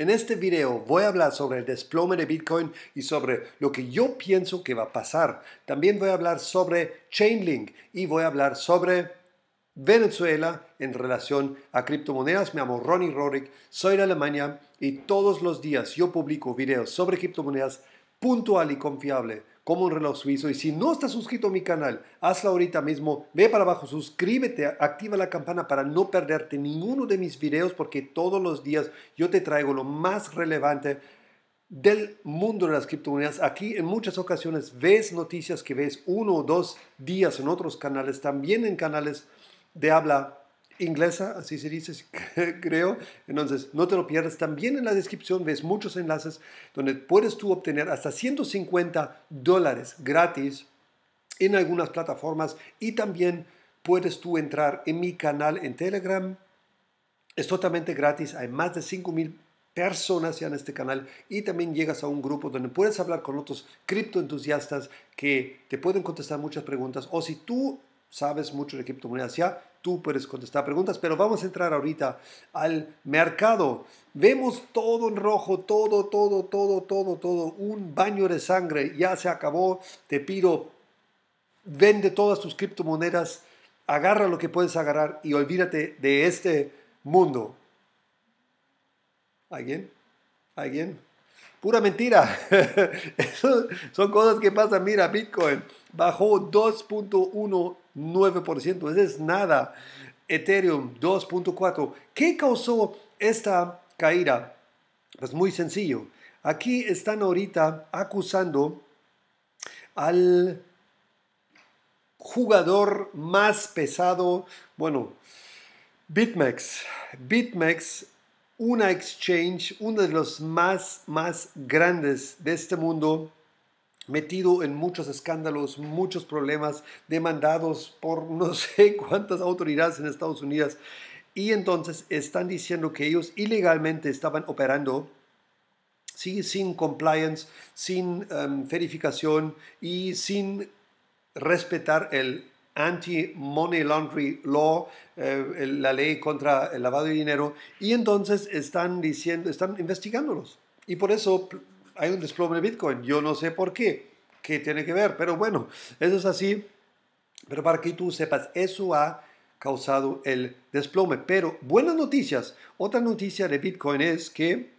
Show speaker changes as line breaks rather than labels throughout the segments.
En este video voy a hablar sobre el desplome de Bitcoin y sobre lo que yo pienso que va a pasar. También voy a hablar sobre Chainlink y voy a hablar sobre Venezuela en relación a criptomonedas. Me llamo Ronnie Rorick, soy de Alemania y todos los días yo publico videos sobre criptomonedas puntual y confiable como un reloj suizo. Y si no estás suscrito a mi canal, hazlo ahorita mismo. Ve para abajo, suscríbete, activa la campana para no perderte ninguno de mis videos porque todos los días yo te traigo lo más relevante del mundo de las criptomonedas. Aquí en muchas ocasiones ves noticias que ves uno o dos días en otros canales, también en canales de habla inglesa, así se dice, creo. Entonces, no te lo pierdas. También en la descripción ves muchos enlaces donde puedes tú obtener hasta 150 dólares gratis en algunas plataformas y también puedes tú entrar en mi canal en Telegram. Es totalmente gratis. Hay más de 5,000 personas ya en este canal y también llegas a un grupo donde puedes hablar con otros criptoentusiastas que te pueden contestar muchas preguntas o si tú sabes mucho de criptomonedas ya, tú puedes contestar preguntas, pero vamos a entrar ahorita al mercado. Vemos todo en rojo, todo, todo, todo, todo, todo, un baño de sangre, ya se acabó, te pido, vende todas tus criptomonedas, agarra lo que puedes agarrar y olvídate de este mundo. ¿Alguien? ¿Alguien? Pura mentira. son cosas que pasan. Mira, Bitcoin bajó 2.1 9%, eso es nada. Ethereum 2.4. ¿Qué causó esta caída? es pues muy sencillo. Aquí están ahorita acusando al jugador más pesado, bueno, BitMEX. BitMEX, una exchange, uno de los más, más grandes de este mundo, metido en muchos escándalos, muchos problemas, demandados por no sé cuántas autoridades en Estados Unidos. Y entonces están diciendo que ellos ilegalmente estaban operando ¿sí? sin compliance, sin em, verificación y sin respetar el anti-money laundry law, eh, la ley contra el lavado de dinero, y entonces están diciendo, están investigándolos. Y por eso hay un desplome de Bitcoin. Yo no sé por qué, qué tiene que ver, pero bueno, eso es así. Pero para que tú sepas, eso ha causado el desplome. Pero buenas noticias. Otra noticia de Bitcoin es que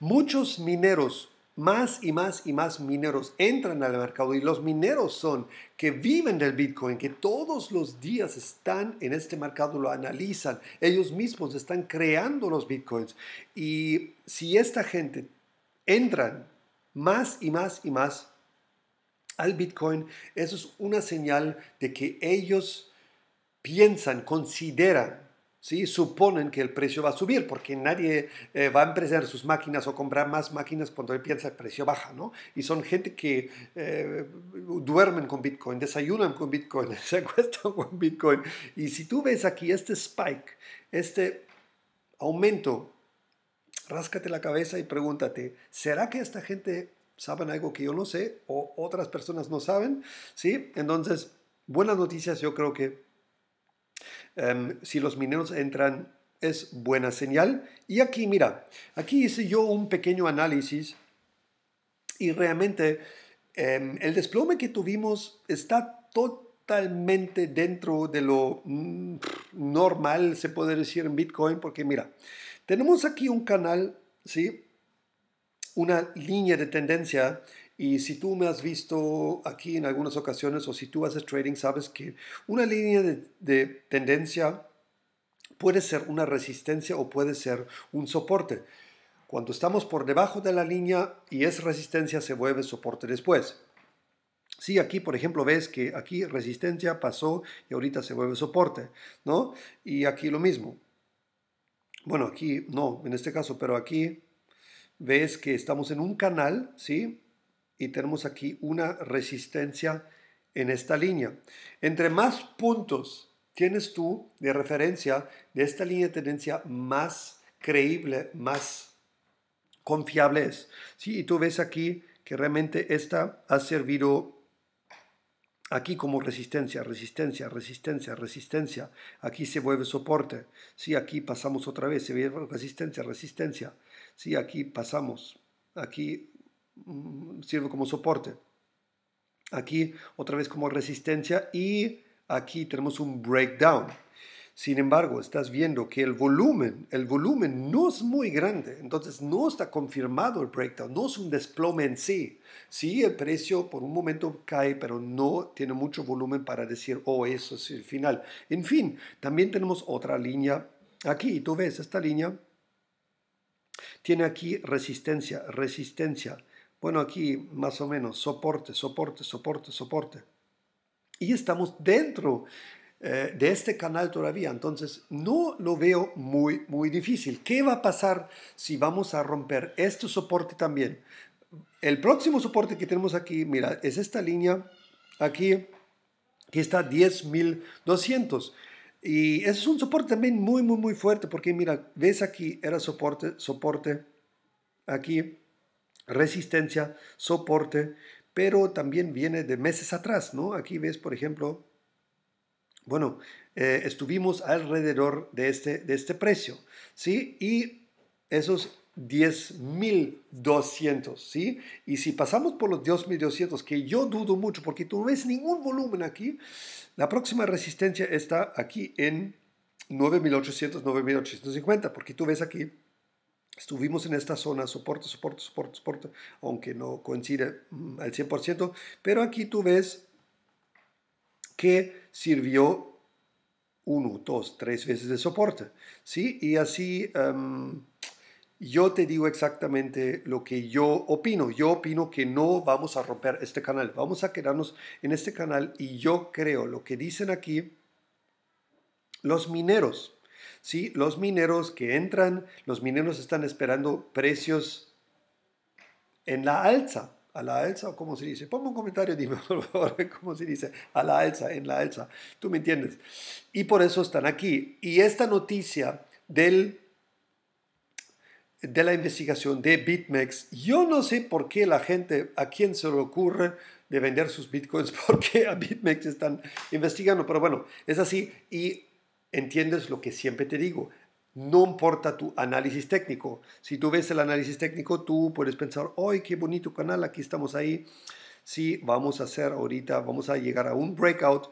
muchos mineros, más y más y más mineros entran al mercado y los mineros son que viven del Bitcoin, que todos los días están en este mercado, lo analizan, ellos mismos están creando los Bitcoins. Y si esta gente entran más y más y más al Bitcoin, eso es una señal de que ellos piensan, consideran, ¿sí? suponen que el precio va a subir, porque nadie eh, va a emprender sus máquinas o comprar más máquinas cuando él piensa el precio baja, ¿no? Y son gente que eh, duermen con Bitcoin, desayunan con Bitcoin, se acuestan con Bitcoin. Y si tú ves aquí este spike, este aumento ráscate la cabeza y pregúntate, ¿será que esta gente saben algo que yo no sé o otras personas no saben? ¿Sí? Entonces, buenas noticias, yo creo que em, si los mineros entran es buena señal. Y aquí, mira, aquí hice yo un pequeño análisis y realmente em, el desplome que tuvimos está totalmente dentro de lo mm, normal, se puede decir, en Bitcoin, porque mira, tenemos aquí un canal, ¿sí? Una línea de tendencia y si tú me has visto aquí en algunas ocasiones o si tú haces trading, sabes que una línea de, tendencia puede ser una resistencia o puede ser un soporte. Cuando estamos por debajo de la línea y es resistencia, se vuelve soporte después. Sí, aquí, por ejemplo, ves que aquí resistencia pasó y ahorita se vuelve soporte, ¿no? Y aquí lo mismo bueno, aquí no, en este caso, pero aquí ves que estamos en un canal, ¿sí? Y tenemos aquí una resistencia en esta línea. Entre más puntos tienes tú de referencia de esta línea de tendencia, más creíble, más confiable es. ¿sí? Y tú ves aquí que realmente esta ha servido Aquí como resistencia, resistencia, resistencia, resistencia. Aquí se vuelve soporte. Si aquí pasamos otra vez. Se vuelve resistencia, resistencia. Si aquí pasamos. Aquí mm, sirve como soporte. Aquí otra vez como resistencia y aquí tenemos un breakdown. Sin embargo, estás viendo que el volumen, el volumen no es muy grande, entonces no está confirmado el breakdown, no es un desplome en sí. Sí, el precio por un momento cae, pero no tiene mucho volumen para decir, oh, eso es el final. En fin, también tenemos otra línea aquí, tú ves esta línea, tiene aquí resistencia, resistencia. Bueno, aquí más o menos soporte, soporte, soporte, soporte. Y estamos dentro eh, de este canal todavía. Entonces, no lo veo muy, muy difícil. ¿Qué va a pasar si vamos a romper este soporte también? El próximo soporte que tenemos aquí, mira, es esta línea aquí que está 10.200. Y ese es un soporte también muy, muy, muy fuerte porque mira, ves aquí, era soporte, soporte, aquí, resistencia, soporte, pero también viene de meses atrás, ¿no? Aquí ves, por ejemplo, bueno, eh, estuvimos alrededor de este, de este precio, ¿sí? Y esos 10.200, ¿sí? Y si pasamos por los 2.200, que yo dudo mucho porque tú no ves ningún volumen aquí, la próxima resistencia está aquí en 9.800, 9.850, porque tú ves aquí, estuvimos en esta zona, soporte, soporte, soporte, soporte, aunque no coincide mm, al 100%, pero aquí tú ves que sirvió uno, dos, tres veces de soporte. ¿sí? Y así em, yo te digo exactamente lo que yo opino. Yo opino que no vamos a romper este canal. Vamos a quedarnos en este canal y yo creo lo que dicen aquí los mineros. ¿sí? Los mineros que entran, los mineros están esperando precios en la alza a la alza o cómo se dice. Ponme un comentario, dime por favor cómo se dice a la alza, en la alza. Tú me entiendes. Y por eso están aquí. Y esta noticia del, de la investigación de BitMEX, yo no sé por qué la gente, a quién se le ocurre de vender sus bitcoins, porque a BitMEX están investigando, pero bueno, es así. Y entiendes lo que siempre te digo no importa tu análisis técnico. Si tú ves el análisis técnico, tú puedes pensar, ¡ay, qué bonito canal! Aquí estamos ahí. Sí, vamos a hacer ahorita, vamos a llegar a un breakout.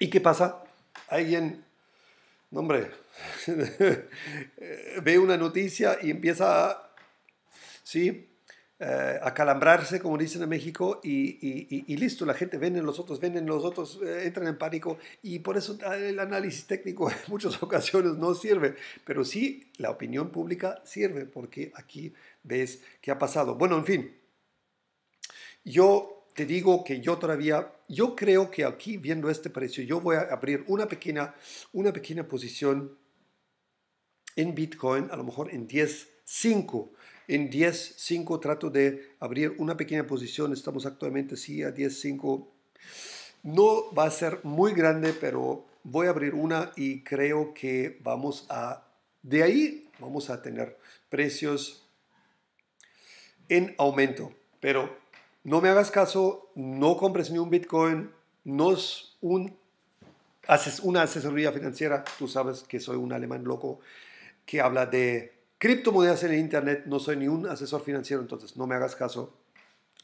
¿Y qué pasa? Alguien, hombre, ve una noticia y empieza a, sí, eh, a calambrarse, como dicen en México, y, listo, la gente vende, los otros, venden los otros, eh, entran en pánico, y por eso ah, el análisis técnico en muchas ocasiones no sirve, pero sí la opinión pública sirve, porque aquí ves qué ha pasado. Bueno, en fin, yo te digo que yo todavía, yo creo que aquí viendo este precio, yo voy a abrir una pequeña, una pequeña posición en Bitcoin, a lo mejor en 10, 5 en 10.5 trato de abrir una pequeña posición. Estamos actualmente sí a 10.5. No va a ser muy grande, pero voy a abrir una y creo que vamos a, de ahí vamos a tener precios en aumento. Pero no me hagas caso, no compres ni un Bitcoin, no es haces una asesoría financiera. Tú sabes que soy un alemán loco que habla de criptomonedas en el Internet, no soy ni un asesor financiero, entonces no me hagas caso.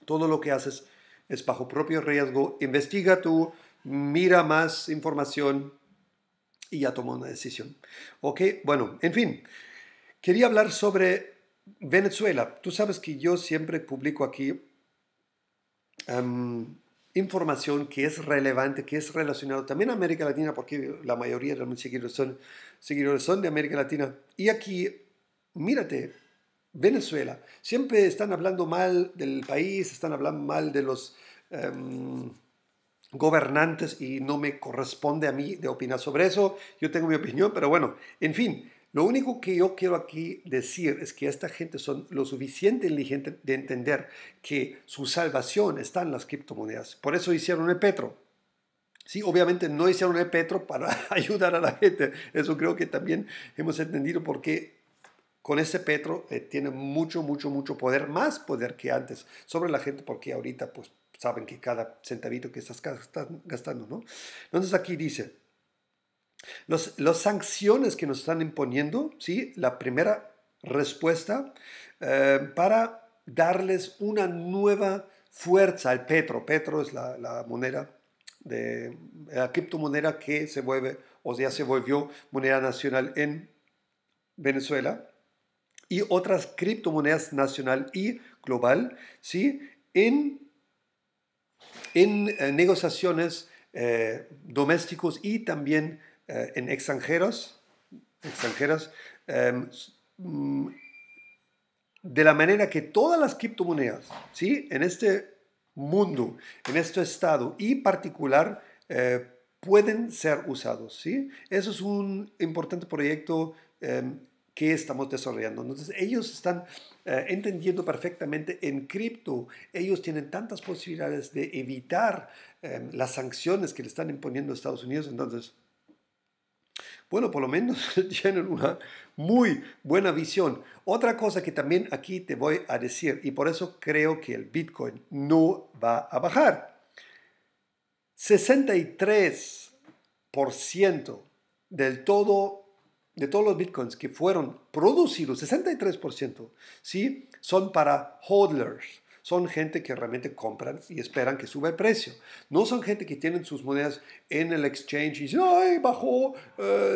Todo lo que haces es bajo propio riesgo. Investiga tú, mira más información y ya toma una decisión. Ok, bueno, en fin. Quería hablar sobre Venezuela. Tú sabes que yo siempre publico aquí em, información que es relevante, que es relacionada también a América Latina, porque la mayoría de los seguidores son, seguidores son de América Latina. Y aquí mírate, Venezuela, siempre están hablando mal del país, están hablando mal de los em, gobernantes y no me corresponde a mí de opinar sobre eso, yo tengo mi opinión, pero bueno, en fin, lo único que yo quiero aquí decir es que esta gente son lo suficiente inteligente de entender que su salvación está en las criptomonedas, por eso hicieron el petro, Sí, obviamente no hicieron el Petro para ayudar a la gente. Eso creo que también hemos entendido por qué con ese Petro eh, tiene mucho, mucho, mucho poder, más poder que antes sobre la gente, porque ahorita pues saben que cada centavito que estás gastando, ¿no? Entonces aquí dice, las sanciones que nos están imponiendo, ¿sí? La primera respuesta eh, para darles una nueva fuerza al Petro. Petro es la, moneda de la criptomoneda que se vuelve o ya se volvió moneda nacional en Venezuela y otras criptomonedas nacional y global, ¿sí? en, en eh, negociaciones eh, domésticos y también eh, en extranjeros, extranjeros em, mm, de la manera que todas las criptomonedas ¿sí? en este mundo, en este estado y particular, pueden ser usados. ¿sí? Eso es un importante proyecto em, que estamos desarrollando. Entonces ellos están eh, entendiendo perfectamente en cripto, ellos tienen tantas posibilidades de evitar em, las sanciones que le están imponiendo a Estados Unidos. Entonces, bueno, por lo menos tienen una muy buena visión. Otra cosa que también aquí te voy a decir, y por eso creo que el Bitcoin no va a bajar. 63% del todo de todos los bitcoins que fueron producidos, 63%, ¿sí? son para hodlers, son gente que realmente compran y esperan que suba el precio. No son gente que tienen sus monedas en el exchange y dicen, ay, bajó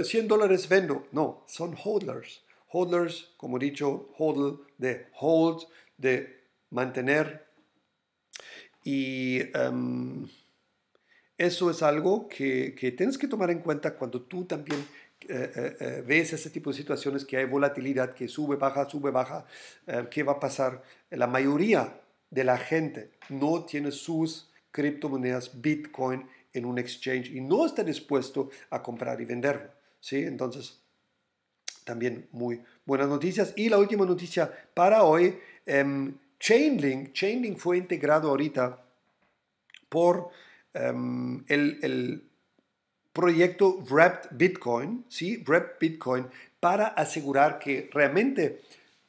100 eh, dólares, vendo. No, son hodlers. Hodlers, como he dicho, hodl, de hold, de mantener. Y em, eso es algo que, que tienes que tomar en cuenta cuando tú también eh, eh, eh, ves ese tipo de situaciones que hay volatilidad, que sube, baja, sube, baja, eh, ¿qué va a pasar? La mayoría de la gente no tiene sus criptomonedas Bitcoin en un exchange y no está dispuesto a comprar y venderlo. ¿sí? Entonces, también muy buenas noticias. Y la última noticia para hoy, em, Chainlink. Chainlink fue integrado ahorita por em, el proyecto Wrapped Bitcoin, ¿sí? Wrapped Bitcoin, para asegurar que realmente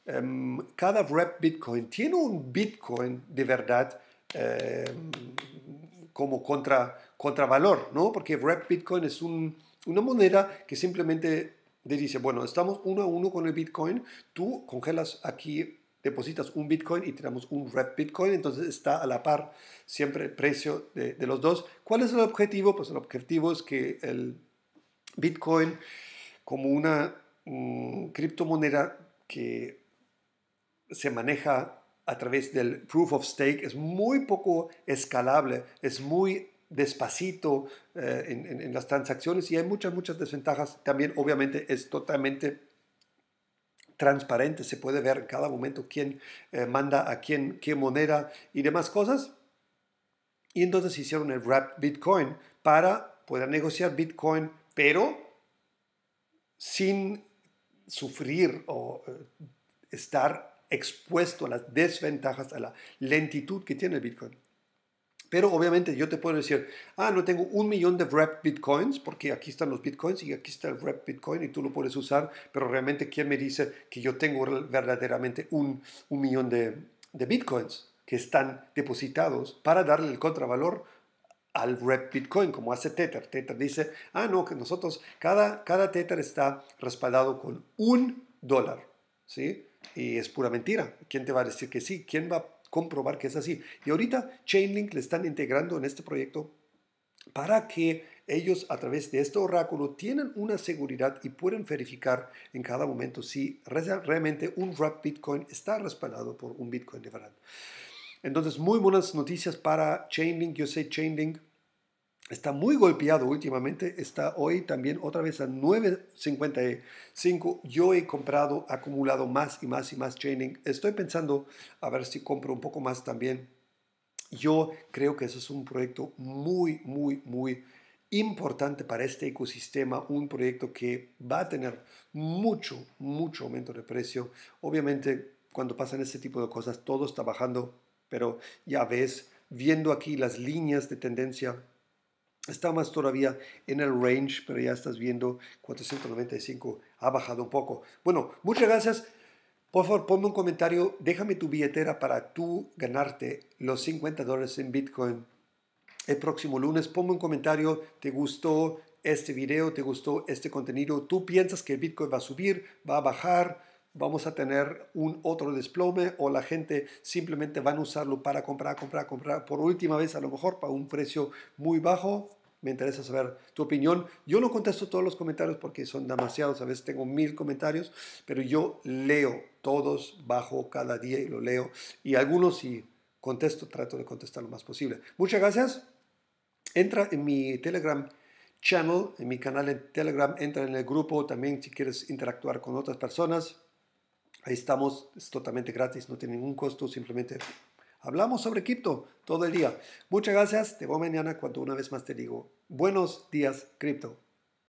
em, cada Wrapped Bitcoin tiene un Bitcoin de verdad em, como contra, contravalor, ¿no? Porque Wrapped Bitcoin es una moneda que simplemente te dice, bueno, estamos uno a uno con el Bitcoin, tú congelas aquí depositas un Bitcoin y tenemos un Red Bitcoin, entonces está a la par siempre el precio de, los dos. ¿Cuál es el objetivo? Pues el objetivo es que el Bitcoin, como una mm, criptomoneda que se maneja a través del proof of stake, es muy poco escalable, es muy despacito eh, en, en las transacciones y hay muchas, muchas desventajas. También obviamente es totalmente transparente, se puede ver en cada momento quién eh, manda a quién, qué moneda y demás cosas. Y entonces hicieron el wrap Bitcoin para poder negociar Bitcoin, pero sin sufrir o eh, estar expuesto a las desventajas, a la lentitud que tiene el Bitcoin. Pero obviamente yo te puedo decir, ah, no tengo un millón de Wrapped bitcoins, porque aquí están los bitcoins y aquí está el Wrapped bitcoin y tú lo puedes usar, pero realmente ¿quién me dice que yo tengo verdaderamente un, millón de, de bitcoins que están depositados para darle el contravalor al Wrapped Bitcoin, como hace Tether. Tether dice, ah, no, que nosotros, cada, cada Tether está respaldado con un dólar, ¿sí? Y es pura mentira. ¿Quién te va a decir que sí? ¿Quién va a? comprobar que es así. Y ahorita Chainlink le están integrando en este proyecto para que ellos a través de este oráculo tienen una seguridad y puedan verificar en cada momento si realmente un RAP Bitcoin está respaldado por un Bitcoin de verdad. Entonces, muy buenas noticias para Chainlink. Yo sé Chainlink está muy golpeado últimamente, está hoy también otra vez a 9.55. Yo he comprado, acumulado más y más y más chaining. Estoy pensando a ver si compro un poco más también. Yo creo que eso es un proyecto muy, muy, muy importante para este ecosistema, un proyecto que va a tener mucho, mucho aumento de precio. Obviamente, cuando pasan este tipo de cosas, todo está bajando, pero ya ves, viendo aquí las líneas de tendencia Está más todavía en el range, pero ya estás viendo 495 ha bajado un poco. Bueno, muchas gracias. Por favor, ponme un comentario, déjame tu billetera para tú ganarte los 50 dólares en Bitcoin el próximo lunes. Ponme un comentario, ¿te gustó este video? ¿Te gustó este contenido? ¿Tú piensas que el Bitcoin va a subir? ¿Va a bajar? vamos a tener un otro desplome o la gente simplemente van a usarlo para comprar, comprar, comprar por última vez a lo mejor para un precio muy bajo. Me interesa saber tu opinión. Yo no contesto todos los comentarios porque son demasiados. A veces tengo mil comentarios, pero yo leo todos bajo cada día y lo leo. Y algunos si contesto, trato de contestar lo más posible. Muchas gracias. Entra en mi Telegram channel, en mi canal en Telegram. Entra en el grupo también si quieres interactuar con otras personas Ahí estamos, es totalmente gratis, no tiene ningún costo, simplemente hablamos sobre cripto todo el día. Muchas gracias, te veo mañana cuando una vez más te digo, buenos días cripto.